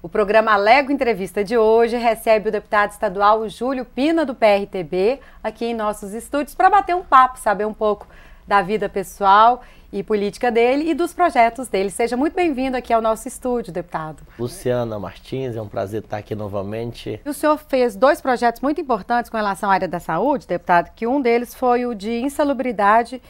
O programa Lego Entrevista de hoje recebe o deputado estadual Júlio Pina, do PRTB, aqui em nossos estúdios, para bater um papo, saber um pouco da vida pessoal e política dele e dos projetos dele. Seja muito bem-vindo aqui ao nosso estúdio, deputado. Luciana Martins, é um prazer estar aqui novamente. O senhor fez dois projetos muito importantes com relação à área da saúde, deputado, que um deles foi o de insalubridade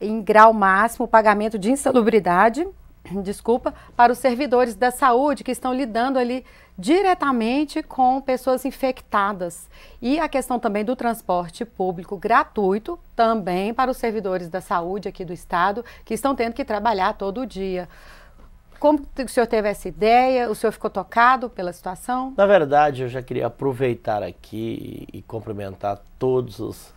em grau máximo, o pagamento de insalubridade desculpa, para os servidores da saúde que estão lidando ali diretamente com pessoas infectadas. E a questão também do transporte público gratuito, também para os servidores da saúde aqui do estado, que estão tendo que trabalhar todo dia. Como o senhor teve essa ideia? O senhor ficou tocado pela situação? Na verdade, eu já queria aproveitar aqui e, cumprimentar todos os,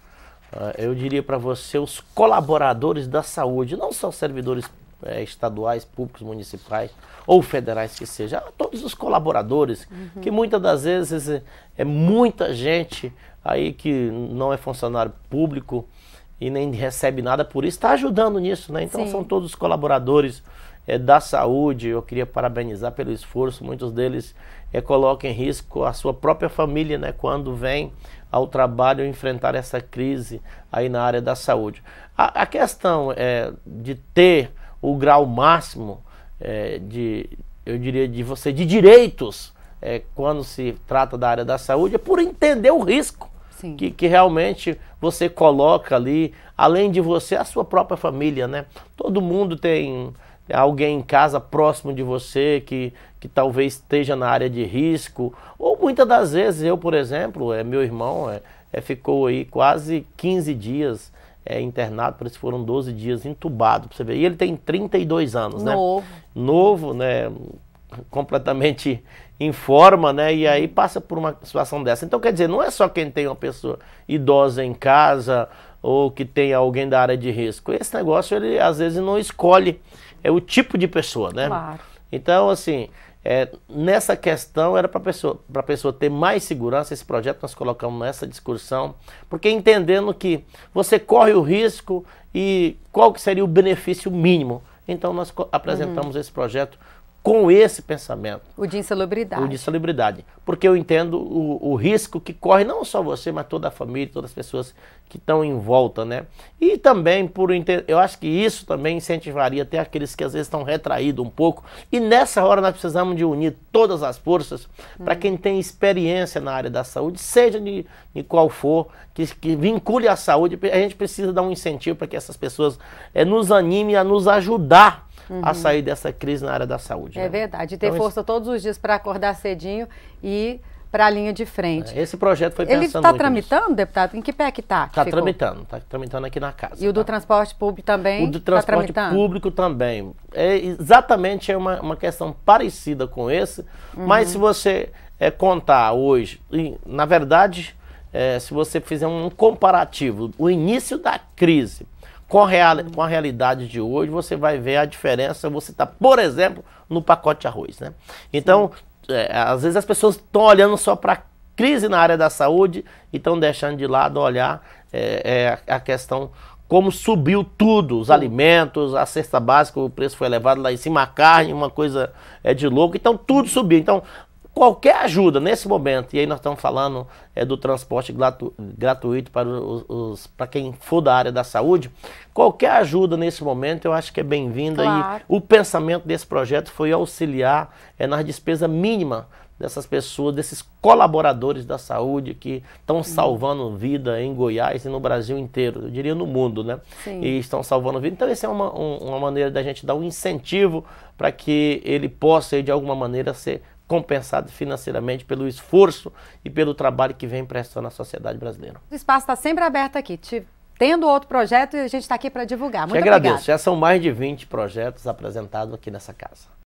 uh, eu diria para você, os colaboradores da saúde, não só servidores é, estaduais, públicos, municipais ou federais que seja, todos os colaboradores, uhum. que muitas das vezes é, é, muita gente aí que não é funcionário público e nem recebe nada por isso, está ajudando nisso, né? Então Sim. são todos os colaboradores é, da saúde, eu queria parabenizar pelo esforço, muitos deles é, colocam em risco a sua própria família, né? Quando vem ao trabalho enfrentar essa crise aí na área da saúde. A, a questão é, de ter o grau máximo é, de, eu diria, de você, de direitos é, quando se trata da área da saúde, é por entender o risco que, que, realmente você coloca ali, além de você, a sua própria família, né? Todo mundo tem alguém em casa próximo de você que, que talvez esteja na área de risco, ou muitas das vezes, eu, por exemplo, é, meu irmão é, é ficou aí quase 15 dias é, internado, por isso foram 12 dias entubado, para você ver. E ele tem 32 anos, né? Novo. né? Novo, né? Completamente em forma, né? E aí passa por uma situação dessa. Então, quer dizer, não é só quem tem uma pessoa idosa em casa ou que tem alguém da área de risco. Esse negócio, ele às vezes não escolhe é o tipo de pessoa, né? Claro. Então, assim, é, nessa questão, era para pessoa, a pessoa ter mais segurança. Esse projeto nós colocamos nessa discussão, porque entendendo que você corre o risco e qual que seria o benefício mínimo. Então, nós apresentamos uhum. esse projeto com esse pensamento. O de insalubridade. O de insalubridade. Porque eu entendo o, o, risco que corre não só você, mas toda a família, todas as pessoas que estão em volta, né? E também por eu acho que isso também incentivaria até aqueles que às vezes estão retraídos um pouco. E nessa hora nós precisamos de unir todas as forças hum. para quem tem experiência na área da saúde, seja de, de qual for, que, que, vincule a saúde. A gente precisa dar um incentivo para que essas pessoas é, nos anime a nos ajudar uhum. a sair dessa crise na área da saúde. É né? verdade. E ter então, força todos os dias para acordar cedinho e para a linha de frente. É, esse projeto foi pensando Ele está tramitando, nisso. deputado? Em que pé que está? Está tramitando, está tramitando aqui na casa. E o do tá. transporte público também? O do tá transporte tá público também. É, exatamente é uma, uma questão parecida com esse, uhum. mas se você é, contar hoje, e, na verdade, é, se você fizer um comparativo, o início da crise com a, real, com a realidade de hoje, você vai ver a diferença. Você está, por exemplo, no pacote de arroz. Né? Então, é, às vezes as pessoas estão olhando só para crise na área da saúde e estão deixando de lado olhar é, é, a questão como subiu tudo, os alimentos, a cesta básica, o preço foi elevado lá em cima, a carne, uma coisa é de louco. Então tudo subiu. Então qualquer ajuda nesse momento, e aí nós estamos falando é, do transporte gratu gratuito para, os, os, para quem for da área da saúde, qualquer ajuda nesse momento eu acho que é bem-vinda. Claro. E o pensamento desse projeto foi auxiliar é, nas despesas mínimas dessas pessoas, desses colaboradores da saúde que estão salvando vida em Goiás e no Brasil inteiro, eu diria no mundo, né? Sim. E estão salvando vida. Então, essa é uma, uma maneira da gente dar um incentivo para que ele possa, de alguma maneira, ser compensado financeiramente pelo esforço e pelo trabalho que vem prestando à sociedade brasileira. O espaço está sempre aberto aqui. Te... Tendo outro projeto, e a gente está aqui para divulgar. Muito Te agradeço. Obrigado. Já são mais de 20 projetos apresentados aqui nessa casa.